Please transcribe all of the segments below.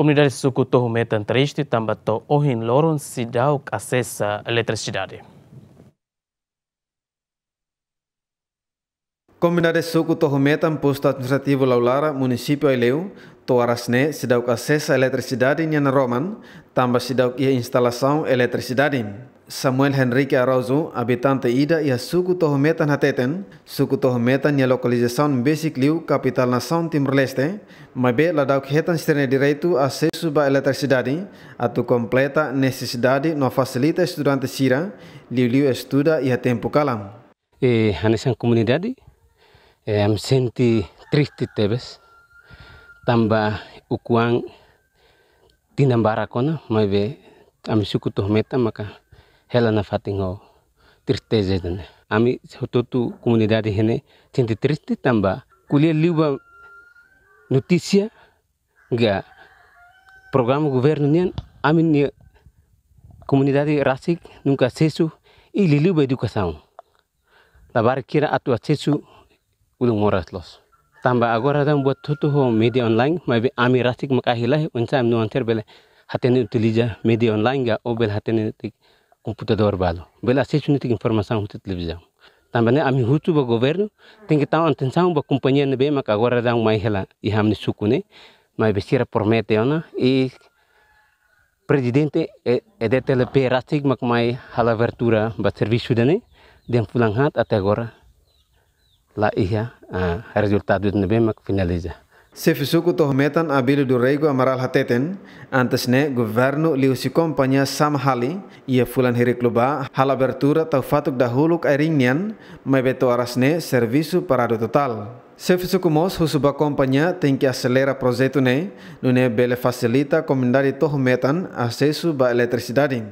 Comunidade Suco Torrumé Tantriste também to ohin loron cidade acesso à eletricidade. Comunidade Suco Torrumé posto administrativo Laulara, município Ileu, to arasne cidade acesso à eletricidade em Roman, se cidade a instalação eletricidade. Samuel Henrique Araujo, habitante ida ia suku Tohometan Hateten, suku Tohometan ia localização Besicliu, capital nação Timor-Leste, mabe ladauk hetan externa direitu acesso ba elektrisidadi, atu kompleta nesisidadi no fasilitas estudante sira, liu-liu estuda ia tempo kalam. E nessa komunidadi, eh, am senti triste tebes, tamba ukuang tinambara mabe am suku Tohometan maka helana fatingo triste jedene ami hototu komunidad hene tinti triste tamba kulia liuba notícia ga programa governo nian ami ni comunidade rasik nunca sesu, e liuba educação tabar kira atu sesu ulung moras los tamba agora dan buat tutu ho media online mabe ami rasik makahilah unsa am nuanter bele hatene utilija media online ga obel hatene tik computador balo. Bela se chuni tik informação hutit televisão. Também né, a minha hutu do governo, tem que estar atenção a companhia de né, bem, que agora dá uma hela e a suku ne, mas besira promete ona né, e presidente é, é de TLP rastig mak mai a abertura ba serviço dane, de pulang hat até agora lá ia a ah, resultado ne bem, que finaliza. Sefisuku tohmetan abilu do reigo amaral hateten, antes ne governo liusi sam samhali, ia fulan herikluba, hal abertura tau fatuk dahuluk airingian, mebeto arasne servisu parado total. mos husuba kompanya tem que acelera prozetu ne, nune bele facilita komendari tohmetan asesu ba eletricidade.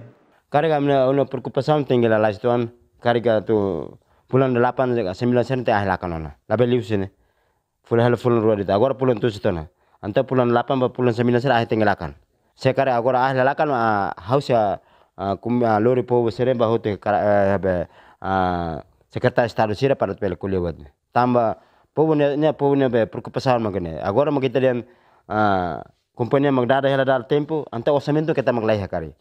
Carga una preocupação perkupa que la lastuan, carga tu bulan delapan sembilan sen te ahlakan ona. Labeliusine. Pulan hal pulan ruwet itu. Agora pulan tujuh tona. Anta pulan delapan, ba pulan sembilan sera ahete ngelakan. Sekare agora ahla lakan haus ya kum lori po sere ba hote be sekretaris taru sira pada pel kuliah wad. Tamba po ne po ne be perkupasahan magane. Agora magita den kumpanya magdada hela dal tempo anta osamento kita maglaiha kari.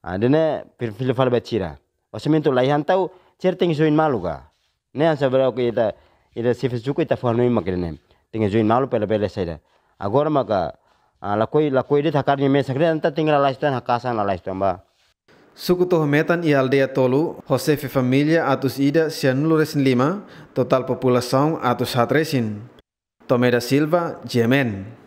Adene perfil fal bacira. Osamento laihan tau certing suin ga. Ne ansa berau kita ida sifa suku ita fuhanui makirenem tinggal join malu pele pele saida agora maka ah, ah, lakoi lakoi de thakar ni mesak de anta tinggal laistan hakasan laistan ba Suku metan i aldeia tolu, Josefe familia atus ida sianuloresin lima, total população atus hatresin. Tomeda Silva, Jemen.